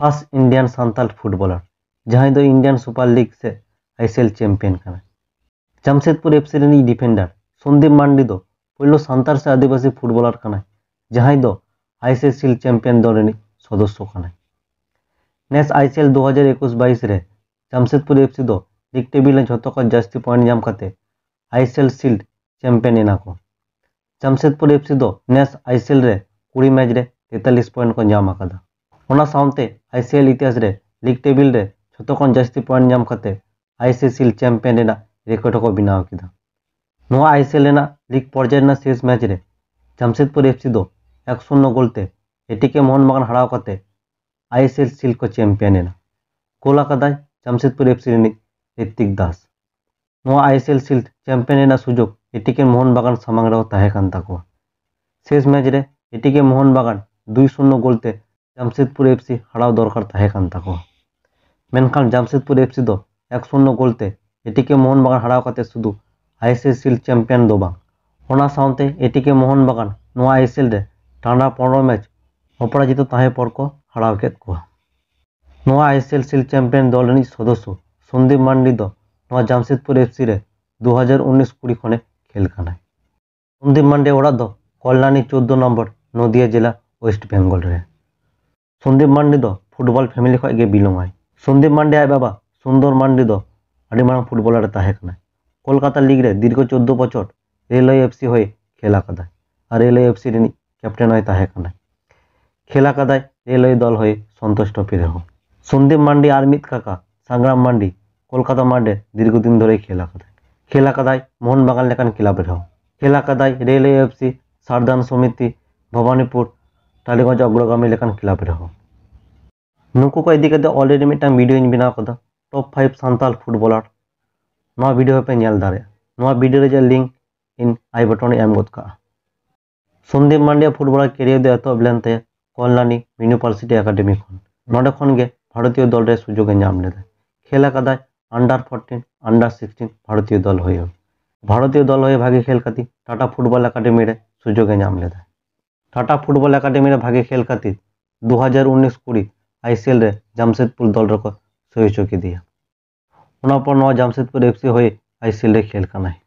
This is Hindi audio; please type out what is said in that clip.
फर्स्ट इंडियन सांतल फुटबॉलर जहां दो इंडियन सुपर लीग से आईसीएल चैंपियन खाना जमशेदपुर एफ सी रही डिफेंडर सन्दीप मंडी दो पोलो सांतल से आदिवासी फुटबलार खाना जहां दो आईसीएल सील चैंपियन दल रही सदस्य खाना नेक्स्ट एल दो हजार एकुश बस जमशेदपुर एफ सी दो लीग टेबिले जतक जास्ती पॉइंट जमकाते आईसीएल सिल्ड चैंपियन इना को जमशेदपुर एफ सी दो नेक्स्ट आईसीएल कुड़ी मैच तेताल पॉइंट को जमकादा आईसीएल इतिहास लीग टेबिल जो जस्ती पॉइंट जम करते आईसीसी चैम्पियन रेकर्ड को बनाव आईसीएल लीग पर्याय शेष मैच में जमशेदपुर एफ सी एक शून्य गोलते एटीके मोहन बगान हराव करते आईसीएल सिल को चैम्पियन कोलकाय जमशेदपुर एफ सी ऋतिक दास आई ISL shield champion A T K Mohun बगान सामांग शेष मैच एटी के मोहन बगान दु शून्य गोलते জামশেদপুর এফসি হারাও দরকার তাহেকান্তাকে মেনখান জামশেদপুর এফসি দো এক শূন্য গোলতে এটিকে মোহনবাগান হারাও কাতে শুধু আইএসএসিল চ্যাম্পিয়ন দো বাং ᱚᱱᱟ ᱥᱟᱶᱛᱮ ᱮᱴᱤᱠᱮ ᱢᱳᱦᱚᱱᱵᱟᱜᱟᱱ ᱱᱚᱣᱟ ᱟᱭᱮᱥᱮᱞ ᱨᱮ ᱴᱟᱸᱰᱟ ᱯᱚᱱᱨᱚ ᱢᱮᱪ ᱚᱯᱚᱨᱟᱡᱤᱛᱚ ᱛᱟᱦᱮᱸ ᱯᱚᱨ ᱠᱚ ᱦᱟᱨᱟᱣ ᱠᱮᱫ ᱠᱚᱣᱟ ᱱᱚᱣᱟ ᱟᱭᱮᱥᱮᱞ ᱥᱤᱞ ᱪᱮᱢᱯᱤᱭᱚᱱ ᱫᱚᱞ ᱨᱤᱱᱤᱡ ᱥᱚᱫᱚᱥᱥᱚ ᱥᱚᱱᱫᱤᱯ ᱢᱟᱱᱰᱤ ᱫᱚ ᱱᱚᱣᱟ ᱡᱟᱢᱥᱮᱫᱯᱩᱨ ᱮᱯᱥᱤ ᱨᱮ ᱫᱩ ᱦᱟᱡᱟᱨ ᱩᱱᱤᱥ ᱠᱩᱲᱤ ᱠᱷᱚᱱᱮ ᱠᱷᱮᱞ ᱠᱟᱱᱟᱭ ᱥᱚᱱᱫᱤᱯ ᱢᱟᱱᱰᱤ ᱚᱲᱟᱜ ᱫᱚ ᱠᱚᱞᱞᱟᱱᱤ ᱪᱳᱫᱫᱚ ᱱᱚᱢᱵᱚᱨ ᱱᱚᱫᱤᱭᱟ ᱡᱮᱞᱟ ᱳᱭᱮᱥᱴ ᱵᱮᱝᱜᱚᱞ ᱨᱮ ᱥᱚᱱᱫᱮᱯ ᱢᱟᱱᱰᱤ ᱫᱚ ᱯᱷᱩᱴᱵᱚᱞ ᱯᱷᱮᱢᱮᱞᱤ ᱠᱷᱚᱡ ᱜᱮ ᱵᱤᱞᱚᱝ ᱟᱭ ᱥᱚᱱᱫᱮᱯ ᱢᱟᱱᱰᱤ ᱟᱡ ᱵᱟᱵᱟ ᱥᱩᱱᱫᱚᱨ ᱢᱟᱱᱰᱤ ᱫᱚ ᱟᱹᱰᱤ ᱢᱟᱨᱟᱝ ᱯᱷᱩᱴᱵᱚᱞᱟᱨ ᱮ ᱛᱟᱦᱮᱸ ᱠᱟᱱᱟ ᱠᱳᱞᱠᱟᱛᱟ ᱞᱤᱜᱽ ᱨᱮ ᱫীর্ঘ ᱪᱳদ্ᱫ ᱵᱚᱪᱷᱚᱨ রেলওয়ে এফসি হয়ে খেলা কাদায় আর রেলওয়ে এফসি রেনি ক্যাপ্টেন হয়ে তাহে কানায় খেলা কাদায় রেলওয়ে দল হয়ে সন্তোষ ট্রফি রেহ সন্দীপ মান্ডি আর মিত কাকা সংগ্রাম মান্ডি কলকাতা মাঠে দীর্ঘদিন ধরেই খেলা কাদায় খেলা কাদায় মোহনবাগান লেখান ক্লাবে রেহ খেলা কাদায় রেলওয়ে এফসি সারদান সমিতি ভবানীপুর ᱴᱟᱞᱤᱜᱚᱸᱡᱽ ᱚᱜᱨᱚᱜᱟᱢᱤ ᱞᱮᱠᱟᱱ ᱠᱞᱟᱵᱽ ᱨᱮᱦᱚᱸ ᱱᱩᱠᱩ ᱠᱚ ᱤᱫᱤ ᱠᱟᱛᱮ ᱚᱞᱨᱮᱰᱤ ᱢᱤᱫᱴᱟᱝ ᱵᱷᱤᱰᱤᱭᱳᱧ ᱵᱮᱱᱟᱣ ᱠᱟᱫᱟ ᱴᱚᱯ ᱯᱷᱟᱭᱤᱵ ᱥᱟᱱᱛᱟᱞ ᱯᱷᱩᱴᱵᱚᱞᱟᱨ ᱱᱚᱣᱟ ᱵᱷᱤᱰᱤᱭᱳ ᱯᱮ ᱧᱮᱞ ᱫᱟᱲᱮᱭᱟᱜᱼᱟ ᱱᱚᱣᱟ ᱵᱷᱤᱰᱤᱭᱳ ᱨᱮ ᱞᱤᱝᱠ ᱤᱧ ᱟᱭ ᱵᱚᱴᱚᱱᱮ ᱮᱢ ᱜᱚᱫ ᱠᱟᱜᱼᱟ ᱥᱚᱱᱫᱤᱯ ᱢᱟᱱᱰᱤᱭᱟ ᱯᱷᱩᱴᱵᱚᱞᱟᱨ ᱠᱮᱨᱤᱭᱟᱨ ᱫᱚ ᱮᱛᱚᱦᱚᱵ ᱞᱮᱱ ᱛᱟᱭᱟ ᱠᱚᱞᱟᱱᱤ ইউনিভার্সিটি একাডেমি ᱠᱷᱚᱱ ᱱᱚᱰᱮ ᱠᱷᱚᱱ ᱜᱮ ᱵᱷᱟᱨᱚᱛᱤᱭᱚ ᱫᱚᱞ ᱨᱮ ᱥᱩᱡᱳᱜ ᱮ ᱧᱟᱢ ᱞᱮᱫᱟ ᱠᱷᱮᱞ ᱟᱠᱟᱫᱟᱭ আন্ডার ফোরটিন আন্ডার সিক্সটিন ভারতীয় দল হয়েও ভারতীয় দল হয়ে ভাগে খেল কাতি টাটা ফুটবল একাডেমি রে সুযোগে নাম লেদা टाटा फुटबल एकाडेमी भागे खेल खातिर दो हज़ार उन्नीस कुड़ी सी एल जमशेदपुर दल रख सहयोग दिया Jamshedpur F C FC I S L खेल खाना है